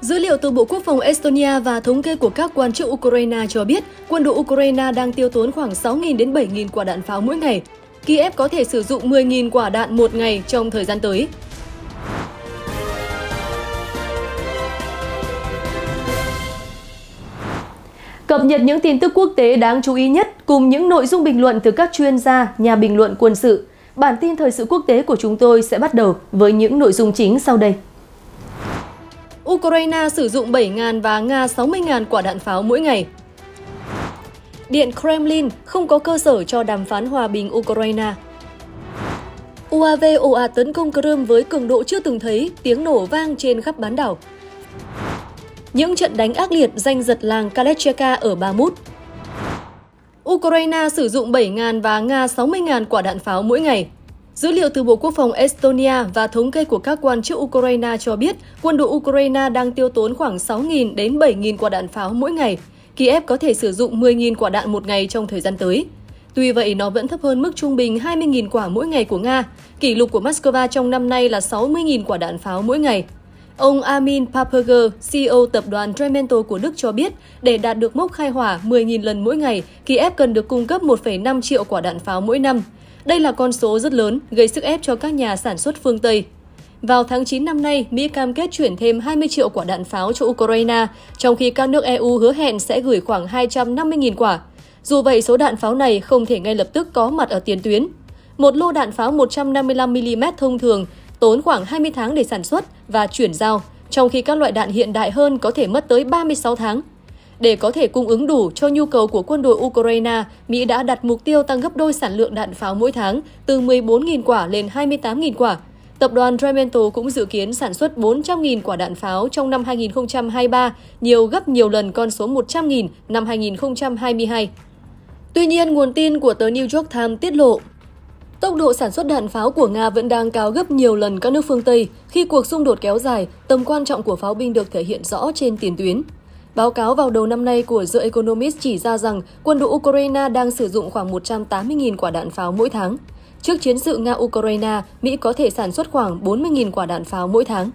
Dữ liệu từ Bộ Quốc phòng Estonia và thống kê của các quan chức Ukraine cho biết quân đội Ukraine đang tiêu tốn khoảng 6.000 đến 7.000 quả đạn pháo mỗi ngày. Kiev có thể sử dụng 10.000 quả đạn một ngày trong thời gian tới. Cập nhật những tin tức quốc tế đáng chú ý nhất cùng những nội dung bình luận từ các chuyên gia, nhà bình luận quân sự. Bản tin thời sự quốc tế của chúng tôi sẽ bắt đầu với những nội dung chính sau đây. Ukraine sử dụng 7.000 và Nga 60.000 quả đạn pháo mỗi ngày. Điện Kremlin không có cơ sở cho đàm phán hòa bình Ukraine. UAV ồ ạt tấn công Crimea với cường độ chưa từng thấy, tiếng nổ vang trên khắp bán đảo. Những trận đánh ác liệt danh giật làng Kalecheka ở Bamut. Ukraine sử dụng 7.000 và Nga 60.000 quả đạn pháo mỗi ngày. Dữ liệu từ Bộ Quốc phòng Estonia và thống kê của các quan chức Ukraine cho biết quân đội Ukraine đang tiêu tốn khoảng 6.000 đến 7.000 quả đạn pháo mỗi ngày. Kiev có thể sử dụng 10.000 quả đạn một ngày trong thời gian tới. Tuy vậy, nó vẫn thấp hơn mức trung bình 20.000 quả mỗi ngày của Nga. Kỷ lục của Moscow trong năm nay là 60.000 quả đạn pháo mỗi ngày. Ông Armin Paperger, CEO tập đoàn Tremento của Đức cho biết, để đạt được mốc khai hỏa 10.000 lần mỗi ngày, Kiev cần được cung cấp 1,5 triệu quả đạn pháo mỗi năm. Đây là con số rất lớn, gây sức ép cho các nhà sản xuất phương Tây. Vào tháng 9 năm nay, Mỹ cam kết chuyển thêm 20 triệu quả đạn pháo cho Ukraine, trong khi các nước EU hứa hẹn sẽ gửi khoảng 250.000 quả. Dù vậy, số đạn pháo này không thể ngay lập tức có mặt ở tiền tuyến. Một lô đạn pháo 155mm thông thường tốn khoảng 20 tháng để sản xuất và chuyển giao, trong khi các loại đạn hiện đại hơn có thể mất tới 36 tháng. Để có thể cung ứng đủ cho nhu cầu của quân đội Ukraine, Mỹ đã đặt mục tiêu tăng gấp đôi sản lượng đạn pháo mỗi tháng từ 14.000 quả lên 28.000 quả. Tập đoàn Dremental cũng dự kiến sản xuất 400.000 quả đạn pháo trong năm 2023, nhiều gấp nhiều lần con số 100.000 năm 2022. Tuy nhiên, nguồn tin của tờ New York Times tiết lộ, Tốc độ sản xuất đạn pháo của Nga vẫn đang cao gấp nhiều lần các nước phương Tây. Khi cuộc xung đột kéo dài, tầm quan trọng của pháo binh được thể hiện rõ trên tiền tuyến. Báo cáo vào đầu năm nay của The Economist chỉ ra rằng quân đội Ukraine đang sử dụng khoảng 180.000 quả đạn pháo mỗi tháng. Trước chiến sự Nga-Ukraine, Mỹ có thể sản xuất khoảng 40.000 quả đạn pháo mỗi tháng.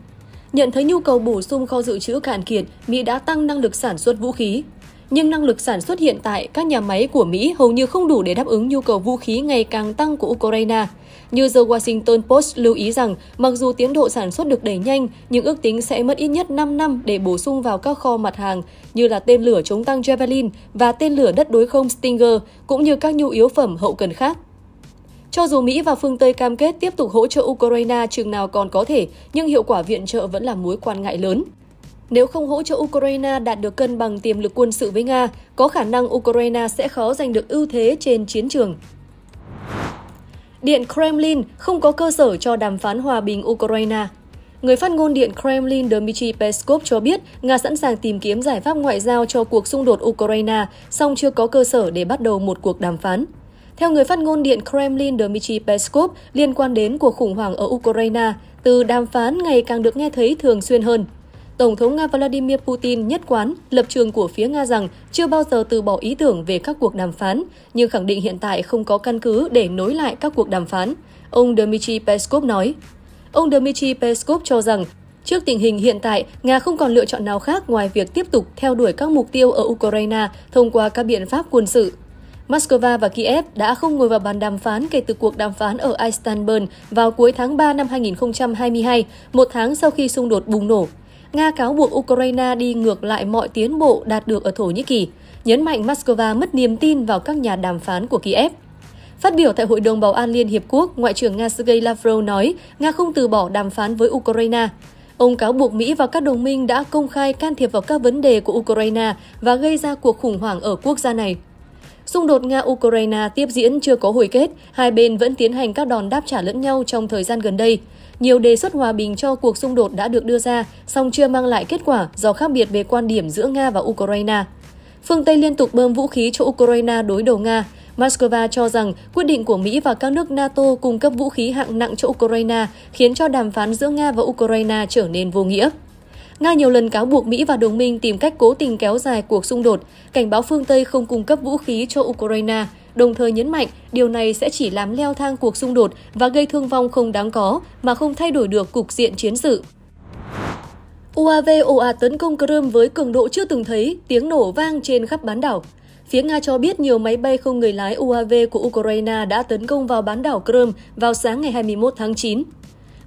Nhận thấy nhu cầu bổ sung kho dự trữ cạn kiệt, Mỹ đã tăng năng lực sản xuất vũ khí nhưng năng lực sản xuất hiện tại các nhà máy của Mỹ hầu như không đủ để đáp ứng nhu cầu vũ khí ngày càng tăng của Ukraine. Như The Washington Post lưu ý rằng, mặc dù tiến độ sản xuất được đẩy nhanh, nhưng ước tính sẽ mất ít nhất 5 năm để bổ sung vào các kho mặt hàng như là tên lửa chống tăng Javelin và tên lửa đất đối không Stinger, cũng như các nhu yếu phẩm hậu cần khác. Cho dù Mỹ và phương Tây cam kết tiếp tục hỗ trợ Ukraine chừng nào còn có thể, nhưng hiệu quả viện trợ vẫn là mối quan ngại lớn. Nếu không hỗ trợ Ukraine đạt được cân bằng tiềm lực quân sự với Nga, có khả năng Ukraine sẽ khó giành được ưu thế trên chiến trường. Điện Kremlin không có cơ sở cho đàm phán hòa bình Ukraine. Người phát ngôn Điện Kremlin Dmitry Peskov cho biết Nga sẵn sàng tìm kiếm giải pháp ngoại giao cho cuộc xung đột Ukraine, song chưa có cơ sở để bắt đầu một cuộc đàm phán. Theo người phát ngôn Điện Kremlin Dmitry Peskov, liên quan đến cuộc khủng hoảng ở Ukraine, từ đàm phán ngày càng được nghe thấy thường xuyên hơn. Tổng thống Nga Vladimir Putin nhất quán lập trường của phía Nga rằng chưa bao giờ từ bỏ ý tưởng về các cuộc đàm phán, nhưng khẳng định hiện tại không có căn cứ để nối lại các cuộc đàm phán. Ông Dmitry Peskov nói. Ông Dmitry Peskov cho rằng Trước tình hình hiện tại, Nga không còn lựa chọn nào khác ngoài việc tiếp tục theo đuổi các mục tiêu ở Ukraine thông qua các biện pháp quân sự. Moscow và Kiev đã không ngồi vào bàn đàm phán kể từ cuộc đàm phán ở Istanbul vào cuối tháng 3 năm 2022, một tháng sau khi xung đột bùng nổ. Nga cáo buộc Ukraine đi ngược lại mọi tiến bộ đạt được ở Thổ Nhĩ Kỳ, nhấn mạnh Moscow mất niềm tin vào các nhà đàm phán của Kiev. Phát biểu tại Hội đồng Bảo an Liên Hiệp Quốc, Ngoại trưởng Nga Sergei Lavrov nói Nga không từ bỏ đàm phán với Ukraine. Ông cáo buộc Mỹ và các đồng minh đã công khai can thiệp vào các vấn đề của Ukraine và gây ra cuộc khủng hoảng ở quốc gia này. Xung đột Nga-Ukraine tiếp diễn chưa có hồi kết, hai bên vẫn tiến hành các đòn đáp trả lẫn nhau trong thời gian gần đây. Nhiều đề xuất hòa bình cho cuộc xung đột đã được đưa ra, song chưa mang lại kết quả do khác biệt về quan điểm giữa Nga và Ukraine. Phương Tây liên tục bơm vũ khí cho Ukraine đối đầu Nga. Moscow cho rằng quyết định của Mỹ và các nước NATO cung cấp vũ khí hạng nặng cho Ukraine khiến cho đàm phán giữa Nga và Ukraine trở nên vô nghĩa. Nga nhiều lần cáo buộc Mỹ và đồng minh tìm cách cố tình kéo dài cuộc xung đột, cảnh báo phương Tây không cung cấp vũ khí cho Ukraine, đồng thời nhấn mạnh điều này sẽ chỉ làm leo thang cuộc xung đột và gây thương vong không đáng có mà không thay đổi được cục diện chiến sự. UAV ồ ạt tấn công Crimea với cường độ chưa từng thấy, tiếng nổ vang trên khắp bán đảo. Phía Nga cho biết nhiều máy bay không người lái UAV của Ukraine đã tấn công vào bán đảo Crimea vào sáng ngày 21 tháng 9.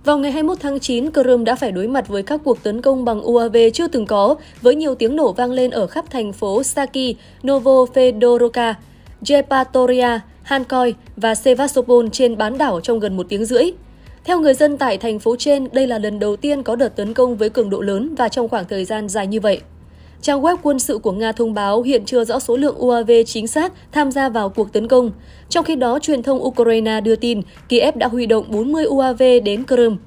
Vào ngày 21 tháng 9, Crimea đã phải đối mặt với các cuộc tấn công bằng UAV chưa từng có, với nhiều tiếng nổ vang lên ở khắp thành phố Saki, Novofedorovka, Jepatoria, Hankoi và Sevastopol trên bán đảo trong gần một tiếng rưỡi. Theo người dân tại thành phố trên, đây là lần đầu tiên có đợt tấn công với cường độ lớn và trong khoảng thời gian dài như vậy. Trang web quân sự của Nga thông báo hiện chưa rõ số lượng UAV chính xác tham gia vào cuộc tấn công. Trong khi đó, truyền thông Ukraine đưa tin Kiev đã huy động 40 UAV đến Crimea.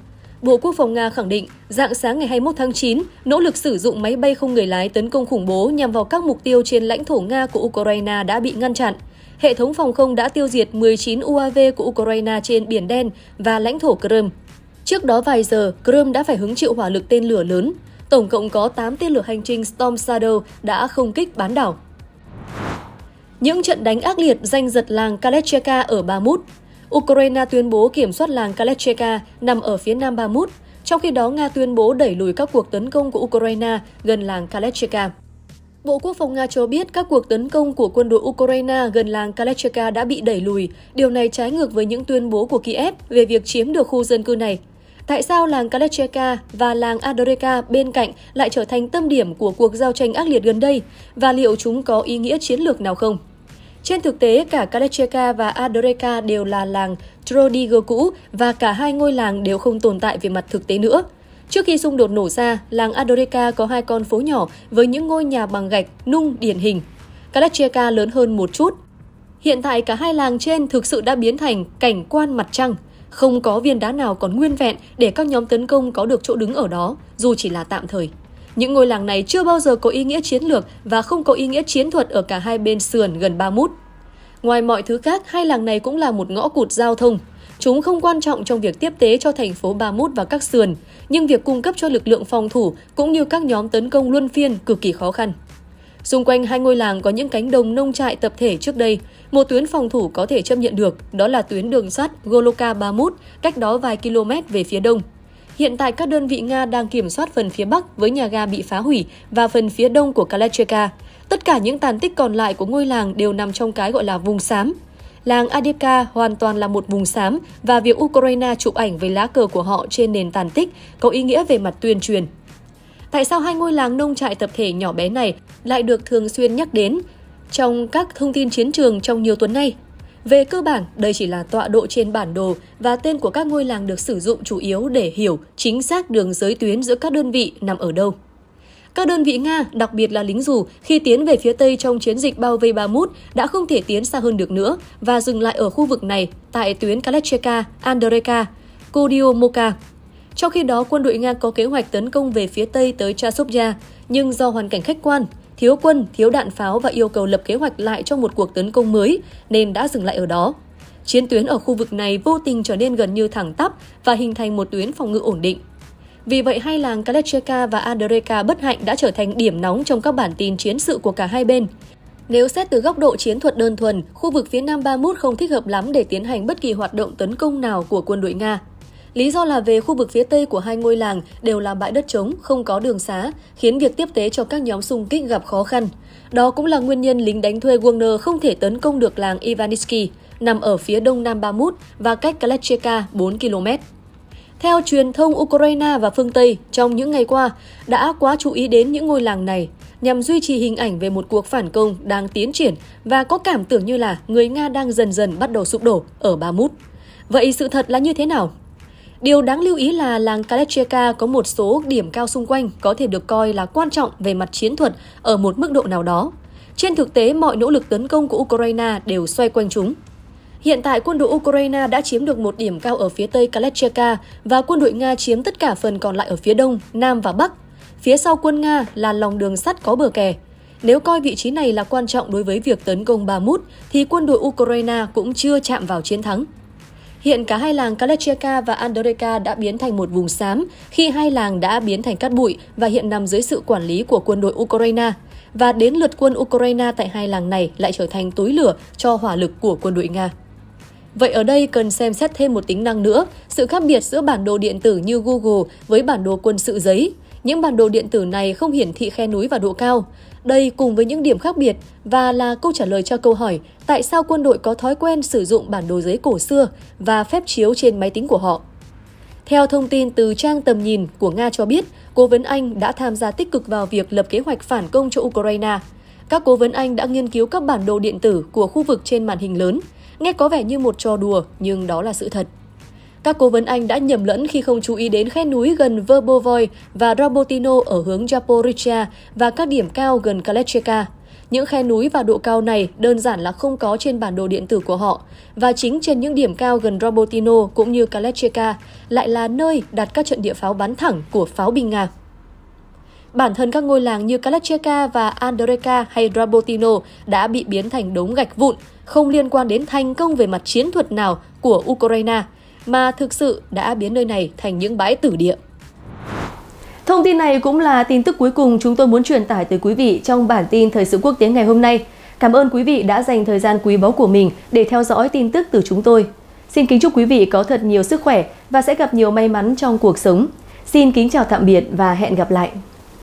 Bộ Quốc phòng Nga khẳng định, dạng sáng ngày 21 tháng 9, nỗ lực sử dụng máy bay không người lái tấn công khủng bố nhằm vào các mục tiêu trên lãnh thổ Nga của Ukraine đã bị ngăn chặn. Hệ thống phòng không đã tiêu diệt 19 UAV của Ukraine trên Biển Đen và lãnh thổ Crimea. Trước đó vài giờ, Crimea đã phải hứng chịu hỏa lực tên lửa lớn. Tổng cộng có 8 tên lửa hành trình Storm Shadow đã không kích bán đảo. Những trận đánh ác liệt danh giật làng Kalecheka ở Ba Mút Ukraine tuyên bố kiểm soát làng Kalecheka nằm ở phía nam Bamut, trong khi đó Nga tuyên bố đẩy lùi các cuộc tấn công của Ukraine gần làng Kalecheka. Bộ Quốc phòng Nga cho biết các cuộc tấn công của quân đội Ukraine gần làng Kalecheka đã bị đẩy lùi. Điều này trái ngược với những tuyên bố của Kiev về việc chiếm được khu dân cư này. Tại sao làng Kalecheka và làng Adoreka bên cạnh lại trở thành tâm điểm của cuộc giao tranh ác liệt gần đây? Và liệu chúng có ý nghĩa chiến lược nào không? Trên thực tế, cả Kadacheka và Adreka đều là làng Trodigo cũ và cả hai ngôi làng đều không tồn tại về mặt thực tế nữa. Trước khi xung đột nổ ra, làng Adoreka có hai con phố nhỏ với những ngôi nhà bằng gạch, nung điển hình. Kadacheka lớn hơn một chút. Hiện tại cả hai làng trên thực sự đã biến thành cảnh quan mặt trăng. Không có viên đá nào còn nguyên vẹn để các nhóm tấn công có được chỗ đứng ở đó, dù chỉ là tạm thời. Những ngôi làng này chưa bao giờ có ý nghĩa chiến lược và không có ý nghĩa chiến thuật ở cả hai bên sườn gần Ba Mút. Ngoài mọi thứ khác, hai làng này cũng là một ngõ cụt giao thông. Chúng không quan trọng trong việc tiếp tế cho thành phố Ba Mút và các sườn, nhưng việc cung cấp cho lực lượng phòng thủ cũng như các nhóm tấn công luân phiên cực kỳ khó khăn. Xung quanh hai ngôi làng có những cánh đồng nông trại tập thể trước đây, một tuyến phòng thủ có thể chấp nhận được, đó là tuyến đường sắt Goloka Ba Mút, cách đó vài km về phía đông. Hiện tại các đơn vị Nga đang kiểm soát phần phía bắc với nhà ga bị phá hủy và phần phía đông của Kalacheka. Tất cả những tàn tích còn lại của ngôi làng đều nằm trong cái gọi là vùng xám. Làng Adivka hoàn toàn là một vùng xám và việc Ukraine chụp ảnh với lá cờ của họ trên nền tàn tích có ý nghĩa về mặt tuyên truyền. Tại sao hai ngôi làng nông trại tập thể nhỏ bé này lại được thường xuyên nhắc đến trong các thông tin chiến trường trong nhiều tuần nay? Về cơ bản, đây chỉ là tọa độ trên bản đồ và tên của các ngôi làng được sử dụng chủ yếu để hiểu chính xác đường giới tuyến giữa các đơn vị nằm ở đâu. Các đơn vị Nga, đặc biệt là lính dù, khi tiến về phía Tây trong chiến dịch bao vây Bamut đã không thể tiến xa hơn được nữa và dừng lại ở khu vực này tại tuyến Kalecheka, Andreka, Kodiomoka. Trong khi đó, quân đội Nga có kế hoạch tấn công về phía Tây tới Chasovya, nhưng do hoàn cảnh khách quan, thiếu quân, thiếu đạn pháo và yêu cầu lập kế hoạch lại cho một cuộc tấn công mới nên đã dừng lại ở đó. Chiến tuyến ở khu vực này vô tình trở nên gần như thẳng tắp và hình thành một tuyến phòng ngự ổn định. Vì vậy, hai làng Kalecheka và Andreka bất hạnh đã trở thành điểm nóng trong các bản tin chiến sự của cả hai bên. Nếu xét từ góc độ chiến thuật đơn thuần, khu vực phía Nam Ba Mút không thích hợp lắm để tiến hành bất kỳ hoạt động tấn công nào của quân đội Nga. Lý do là về khu vực phía tây của hai ngôi làng đều là bãi đất trống, không có đường xá, khiến việc tiếp tế cho các nhóm xung kích gặp khó khăn. Đó cũng là nguyên nhân lính đánh thuê Wagner không thể tấn công được làng Ivanitsky, nằm ở phía đông nam Bamut và cách Kalachyka 4 km. Theo truyền thông Ukraine và phương Tây, trong những ngày qua, đã quá chú ý đến những ngôi làng này nhằm duy trì hình ảnh về một cuộc phản công đang tiến triển và có cảm tưởng như là người Nga đang dần dần bắt đầu sụp đổ ở Ba Mút. Vậy sự thật là như thế nào? Điều đáng lưu ý là làng Kalecheka có một số điểm cao xung quanh có thể được coi là quan trọng về mặt chiến thuật ở một mức độ nào đó. Trên thực tế, mọi nỗ lực tấn công của Ukraine đều xoay quanh chúng. Hiện tại, quân đội Ukraine đã chiếm được một điểm cao ở phía tây Kalecheka và quân đội Nga chiếm tất cả phần còn lại ở phía đông, nam và bắc. Phía sau quân Nga là lòng đường sắt có bờ kè. Nếu coi vị trí này là quan trọng đối với việc tấn công Ba Mút, thì quân đội Ukraine cũng chưa chạm vào chiến thắng. Hiện cả hai làng Kalecheka và Andoreka đã biến thành một vùng xám khi hai làng đã biến thành cát bụi và hiện nằm dưới sự quản lý của quân đội Ukraine. Và đến lượt quân Ukraine tại hai làng này lại trở thành túi lửa cho hỏa lực của quân đội Nga. Vậy ở đây cần xem xét thêm một tính năng nữa, sự khác biệt giữa bản đồ điện tử như Google với bản đồ quân sự giấy. Những bản đồ điện tử này không hiển thị khe núi và độ cao. Đây cùng với những điểm khác biệt và là câu trả lời cho câu hỏi tại sao quân đội có thói quen sử dụng bản đồ giấy cổ xưa và phép chiếu trên máy tính của họ. Theo thông tin từ trang tầm nhìn của Nga cho biết, cố vấn Anh đã tham gia tích cực vào việc lập kế hoạch phản công cho Ukraine. Các cố vấn Anh đã nghiên cứu các bản đồ điện tử của khu vực trên màn hình lớn. Nghe có vẻ như một trò đùa, nhưng đó là sự thật. Các cố vấn Anh đã nhầm lẫn khi không chú ý đến khe núi gần Verbovoy và Robotino ở hướng Japorica và các điểm cao gần Kalecheka. Những khe núi và độ cao này đơn giản là không có trên bản đồ điện tử của họ, và chính trên những điểm cao gần Robotino cũng như Kalecheka lại là nơi đặt các trận địa pháo bắn thẳng của pháo binh Nga. Bản thân các ngôi làng như Kalacheka và Andreka hay Rabotino đã bị biến thành đống gạch vụn, không liên quan đến thành công về mặt chiến thuật nào của Ukraine – mà thực sự đã biến nơi này thành những bãi tử địa. Thông tin này cũng là tin tức cuối cùng chúng tôi muốn truyền tải tới quý vị trong bản tin Thời sự quốc tế ngày hôm nay. Cảm ơn quý vị đã dành thời gian quý báu của mình để theo dõi tin tức từ chúng tôi. Xin kính chúc quý vị có thật nhiều sức khỏe và sẽ gặp nhiều may mắn trong cuộc sống. Xin kính chào tạm biệt và hẹn gặp lại.